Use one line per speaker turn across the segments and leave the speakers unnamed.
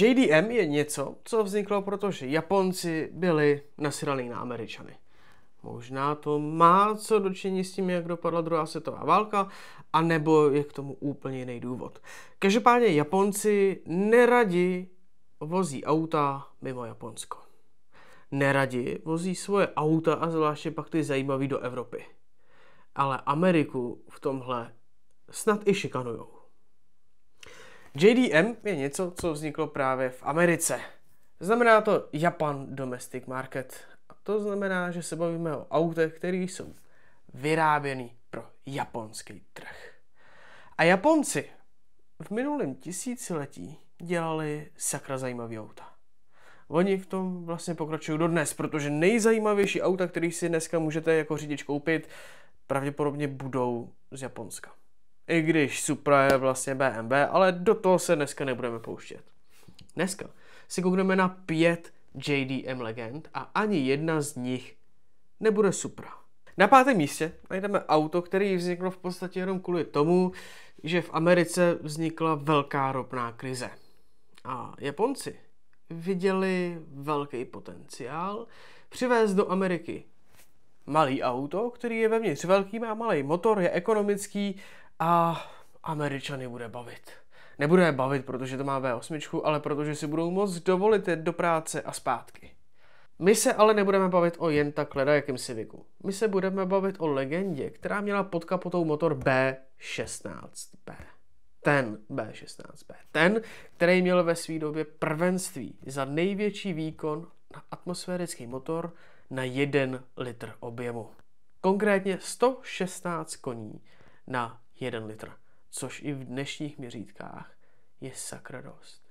JDM je něco, co vzniklo, protože Japonci byli nasraný na Američany. Možná to má co dočinit s tím, jak dopadla druhá světová válka, anebo je k tomu úplně jiný důvod. Každopádně Japonci neradi vozí auta mimo Japonsko. Neradi vozí svoje auta a zvláště pak ty zajímavé do Evropy. Ale Ameriku v tomhle snad i šikanujou. JDM je něco, co vzniklo právě v Americe. Znamená to Japan Domestic Market. A to znamená, že se bavíme o autech, které jsou vyráběny pro japonský trh. A Japonci v minulém tisíciletí dělali sakra zajímavý auta. Oni v tom vlastně pokračují dodnes, protože nejzajímavější auta, které si dneska můžete jako řidič koupit, pravděpodobně budou z Japonska i když Supra je vlastně BMW, ale do toho se dneska nebudeme pouštět. Dneska si koukneme na pět JDM legend a ani jedna z nich nebude Supra. Na pátém místě najdeme auto, které vzniklo v podstatě jenom kvůli tomu, že v Americe vznikla velká ropná krize. A Japonci viděli velký potenciál přivést do Ameriky malý auto, který je vevnitř velký, má malý motor, je ekonomický a Američany bude bavit. Nebude je bavit, protože to má V8, ale protože si budou moc dovolit jet do práce a zpátky. My se ale nebudeme bavit o jen tak leda jakým Civicu. My se budeme bavit o legendě, která měla pod kapotou motor B16B. Ten B16B. Ten, který měl ve své době prvenství za největší výkon na atmosférický motor na 1 litr objemu. Konkrétně 116 koní na jeden litr, což i v dnešních měřítkách je sakra dost.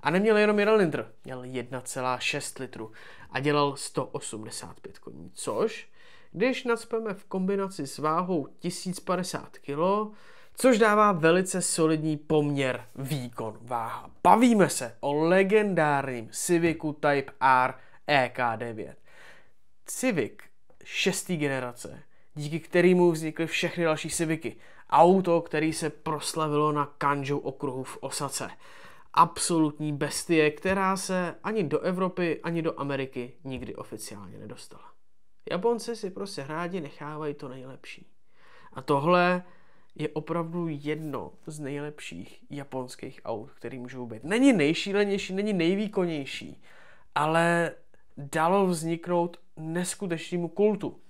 A neměl jenom 1 litr, měl 1,6 litru a dělal 185 koní, což, když nacpeme v kombinaci s váhou 1050 kg, což dává velice solidní poměr výkon váha. Bavíme se o legendárním Civicu Type R EK9. Civic šestý generace, díky kterému vznikly všechny další Civicy Auto, který se proslavilo na Kanžou okruhu v Osace. Absolutní bestie, která se ani do Evropy, ani do Ameriky nikdy oficiálně nedostala. Japonci si prostě rádi nechávají to nejlepší. A tohle je opravdu jedno z nejlepších japonských aut, který můžou být. Není nejšílenější, není nejvýkonnější, ale dalo vzniknout neskutečnému kultu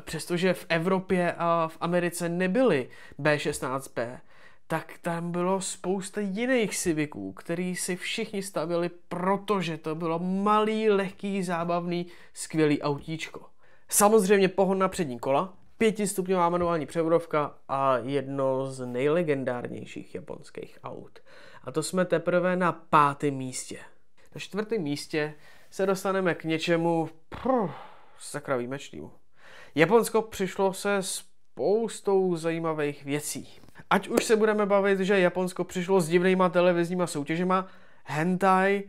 přestože v Evropě a v Americe nebyly B16B, tak tam bylo spousta jiných Civiců, který si všichni stavili, protože to bylo malý, lehký, zábavný, skvělý autíčko. Samozřejmě pohon na přední kola, pětistupňová manuální převodovka a jedno z nejlegendárnějších japonských aut. A to jsme teprve na pátém místě. Na čtvrtém místě se dostaneme k něčemu prr, sakra výjimečnému. Japonsko přišlo se spoustou zajímavých věcí. Ať už se budeme bavit, že Japonsko přišlo s divnýma televizníma soutěžema, hentai,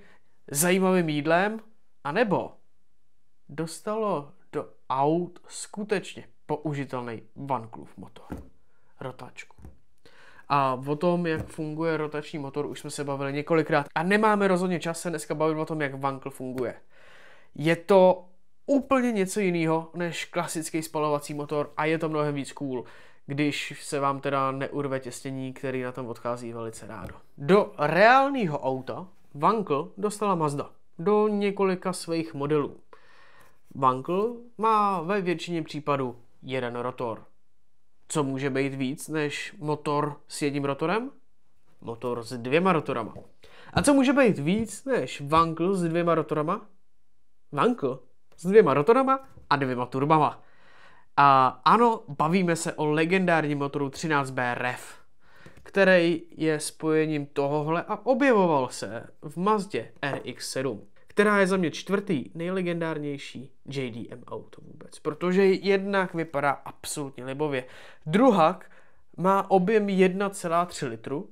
zajímavým jídlem, anebo dostalo do aut skutečně použitelný vanklův motor, rotačku. A o tom, jak funguje rotační motor, už jsme se bavili několikrát. A nemáme rozhodně čas se dneska bavit o tom, jak vankl funguje. Je to úplně něco jiného než klasický spalovací motor a je to mnohem víc cool když se vám teda neurve těstění, který na tom odchází velice rádo. Do reálného auta Vankl dostala Mazda do několika svých modelů. Vankl má ve většině případů jeden rotor. Co může být víc než motor s jedním rotorem? Motor s dvěma rotorama. A co může být víc než Vankl s dvěma rotorama? Vankl s dvěma rotorama a dvěma turbama. A ano, bavíme se o legendárním motoru 13B REV, který je spojením tohohle a objevoval se v Mazdě RX-7, která je za mě čtvrtý nejlegendárnější JDM auto vůbec, protože jednak vypadá absolutně libově. Druhak má objem 1,3 litru,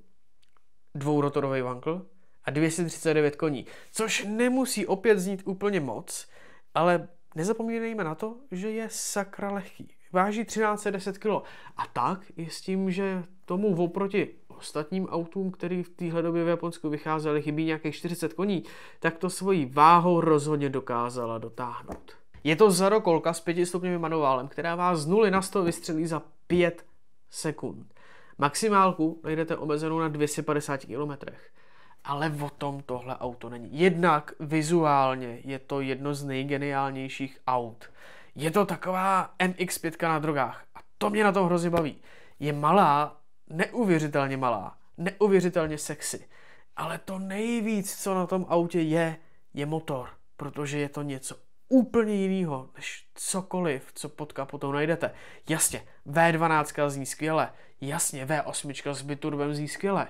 dvourotorový vankl a 239 koní, což nemusí opět znít úplně moc, ale nezapomínejme na to, že je sakra lehký. Váží 1310 kg. A tak je s tím, že tomu oproti ostatním autům, který v téhle době v Japonsku vycházely, chybí nějakých 40 koní, tak to svojí váhou rozhodně dokázala dotáhnout. Je to za zarokolka s 5 manuálem, která vás z 0 na 100 vystřelí za 5 sekund. Maximálku najdete omezenou na 250 km. Ale o tom tohle auto není. Jednak vizuálně je to jedno z nejgeniálnějších aut. Je to taková MX-5 na drogách. A to mě na tom hrozně baví. Je malá, neuvěřitelně malá, neuvěřitelně sexy. Ale to nejvíc, co na tom autě je, je motor. Protože je to něco úplně jiného, než cokoliv, co pod kapotou najdete. Jasně, V12 zní skvěle, jasně, V8 s biturbem zní skvěle,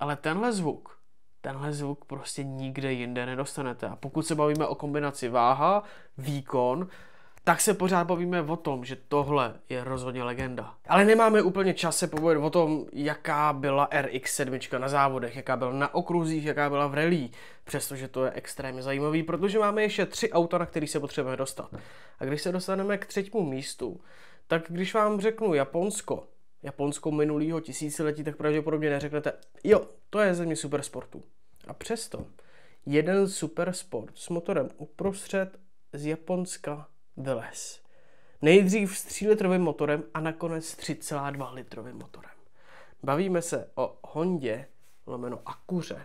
ale tenhle zvuk tenhle zvuk prostě nikde jinde nedostanete. A pokud se bavíme o kombinaci váha, výkon, tak se pořád bavíme o tom, že tohle je rozhodně legenda. Ale nemáme úplně čas se pobavit o tom, jaká byla RX7 na závodech, jaká byla na okruzích, jaká byla v rally, přestože to je extrémně zajímavý, protože máme ještě tři auta, na který se potřebujeme dostat. A když se dostaneme k třetímu místu, tak když vám řeknu Japonsko, Japonsko minulého tisíciletí, tak pravděpodobně neřeknete, jo, to je země supersportu. A přesto jeden supersport s motorem uprostřed z Japonska vylez. Nejdřív s 3 litrovým motorem a nakonec s 3,2 litrovým motorem. Bavíme se o Hondě, lomeno Akuře,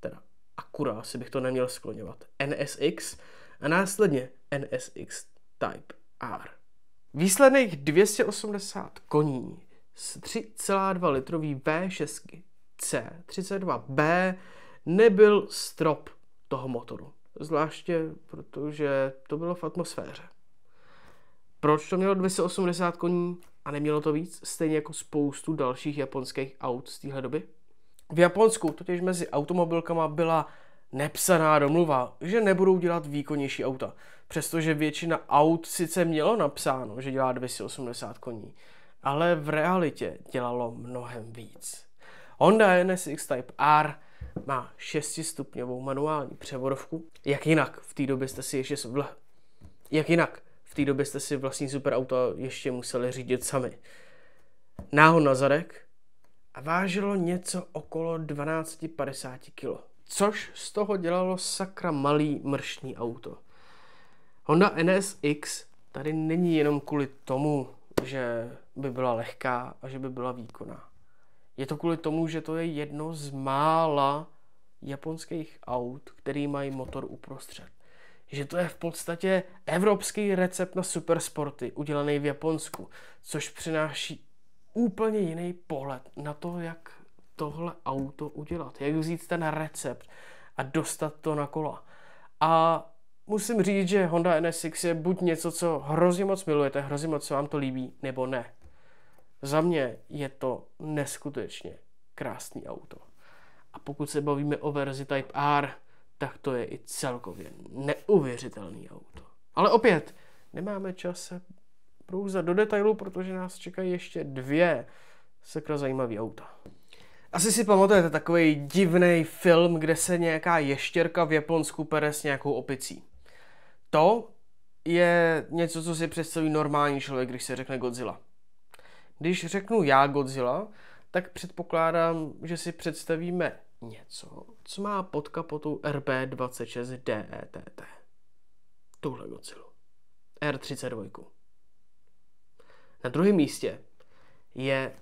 teda Akura, asi bych to neměl skloněvat, NSX a následně NSX Type R. Výsledných 280 koní z 3,2 litrový V6 C32B nebyl strop toho motoru. Zvláště protože to bylo v atmosféře. Proč to mělo 280 koní a nemělo to víc, stejně jako spoustu dalších japonských aut z téhle doby? V Japonsku totiž mezi automobilkama byla nepsaná domluva, že nebudou dělat výkonnější auta. Přestože většina aut sice mělo napsáno, že dělá 280 koní, ale v realitě dělalo mnohem víc. Honda NSX Type R má 6-stupňovou manuální převodovku. Jak jinak v té době jste si ještě vl... Jak jinak v té době jste si vlastní superauto ještě museli řídit sami. Náhon na zadek a vážilo něco okolo 1250 kg. Což z toho dělalo sakra malý mršní auto. Honda NSX tady není jenom kvůli tomu, že by byla lehká a že by byla výkonná. Je to kvůli tomu, že to je jedno z mála japonských aut, který mají motor uprostřed. Že to je v podstatě evropský recept na supersporty, udělaný v Japonsku, což přináší úplně jiný pohled na to, jak tohle auto udělat, jak vzít ten recept a dostat to na kola. A musím říct, že Honda NSX je buď něco, co hrozně moc milujete, hrozně moc se vám to líbí, nebo ne. Za mě je to neskutečně krásný auto. A pokud se bavíme o verzi Type R, tak to je i celkově neuvěřitelný auto. Ale opět, nemáme čas se do detailu, protože nás čekají ještě dvě sakra zajímavý auta. Asi si pamatujete takový divný film, kde se nějaká ještěrka v Japonsku pere s nějakou opicí. To je něco, co si představí normální člověk, když se řekne Godzilla. Když řeknu já Godzilla, tak předpokládám, že si představíme něco, co má pod kapotou RB26 DETT. E Tuhle Godzilla. R32. Na druhém místě je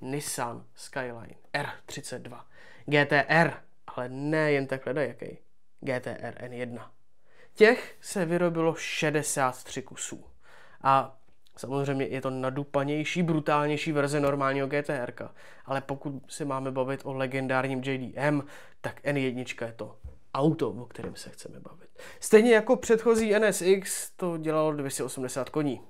Nissan Skyline R32. GTR, ale ne jen takhle jaký GTR N1. Těch se vyrobilo 63 kusů. A samozřejmě je to nadupanější, brutálnější verze normálního GTR. Ale pokud se máme bavit o legendárním JDM, tak N1 je to auto, o kterém se chceme bavit. Stejně jako předchozí NSX to dělalo 280 koní.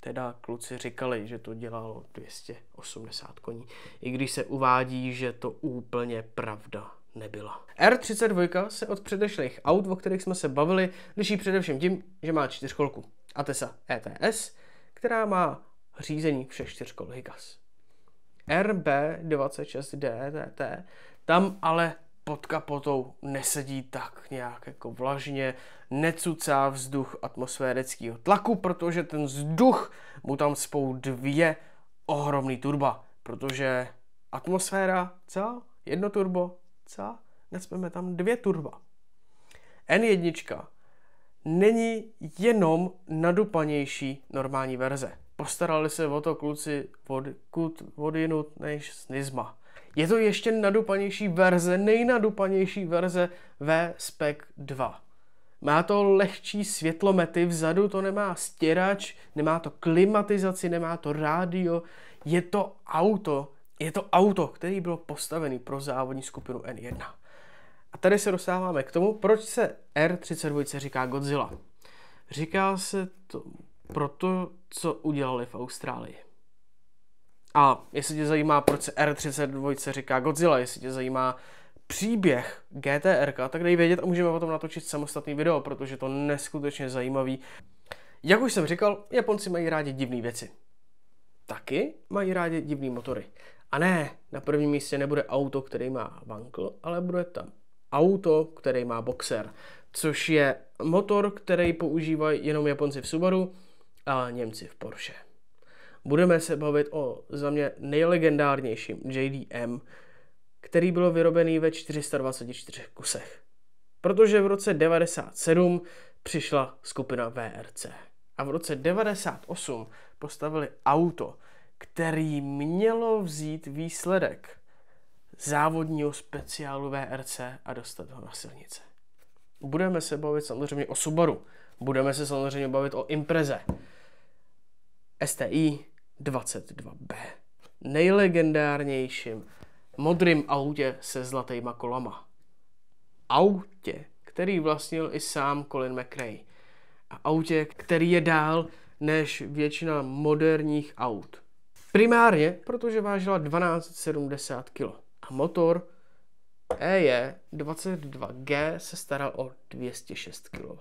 Teda kluci říkali, že to dělalo 280 koní, i když se uvádí, že to úplně pravda nebyla. R32 se od předešlých aut, o kterých jsme se bavili, liší především tím, že má čtyřkolku A Atesa ETS, která má řízení všech čtyřkol Higas. RB26DTT e tam ale pod kapotou nesedí tak nějak jako vlažně, necucá vzduch atmosférického tlaku, protože ten vzduch mu tam spou dvě ohromný turba, protože atmosféra, co? Jedno turbo, co? Nacpeme tam dvě turba. N1 není jenom nadupanější normální verze. Postarali se o to kluci od, kud, od jinut než z Nizma. Je to ještě nadupanější verze, nejnadupanější verze V-Spec 2. Má to lehčí světlomety, vzadu to nemá stěrač, nemá to klimatizaci, nemá to rádio. Je to auto, je to auto, které bylo postavené pro závodní skupinu N1. A tady se dostáváme k tomu, proč se R32 říká Godzilla. Říká se to proto, co udělali v Austrálii. A jestli tě zajímá, proč se R32 říká Godzilla, jestli tě zajímá příběh GTRK, tak dej vědět a můžeme o tom natočit samostatný video, protože to neskutečně zajímavý. Jak už jsem říkal, Japonci mají rádi divné věci. Taky mají rádi divné motory. A ne, na prvním místě nebude auto, který má vankl, ale bude tam auto, který má boxer, což je motor, který používají jenom Japonci v Subaru a Němci v Porsche. Budeme se bavit o za mě nejlegendárnějším JDM, který byl vyrobený ve 424 kusech. Protože v roce 97 přišla skupina VRC. A v roce 98 postavili auto, který mělo vzít výsledek závodního speciálu VRC a dostat ho na silnice. Budeme se bavit samozřejmě o Subaru, budeme se samozřejmě bavit o Impreze. STI 22B. Nejlegendárnějším modrým autě se zlatýma kolama. Autě, který vlastnil i sám Colin McRae. A autě, který je dál než většina moderních aut. Primárně, protože vážila 1270 kg a motor EJ 22G se staral o 206 kW.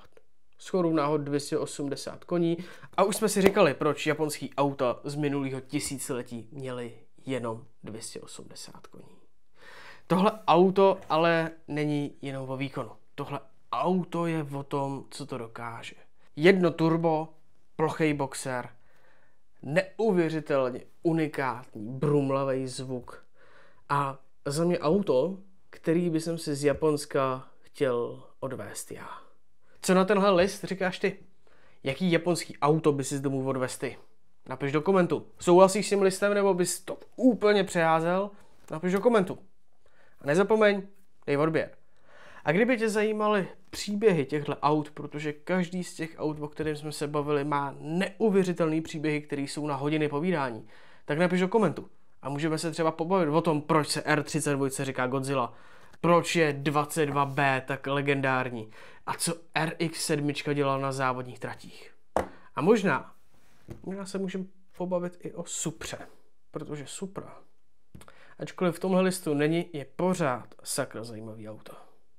skoro náhod 280 koní a už jsme si říkali, proč japonský auta z minulého tisíciletí měly jenom 280 koní. Tohle auto ale není jenom o výkonu. Tohle auto je o tom, co to dokáže. Jedno turbo, plochý boxer, neuvěřitelně unikátní, brumlavý zvuk. A za mě auto, který by jsem si z Japonska chtěl odvést já. Co na tenhle list říkáš ty? Jaký japonský auto by si z domů odvést ty? Napiš do komentu. Souhlasíš s tím listem nebo bys to úplně přeházel? Napiš do komentu. A nezapomeň, dej odběr. A kdyby tě zajímaly příběhy těchto aut, protože každý z těch aut, o kterém jsme se bavili, má neuvěřitelný příběhy, které jsou na hodiny povídání, tak napiš do komentu. A můžeme se třeba pobavit o tom, proč se R32 říká Godzilla, proč je 22B tak legendární a co RX7 dělal na závodních tratích. A možná, možná se můžeme pobavit i o Supře, protože Supra, ačkoliv v tomhle listu není, je pořád sakra zajímavý auto.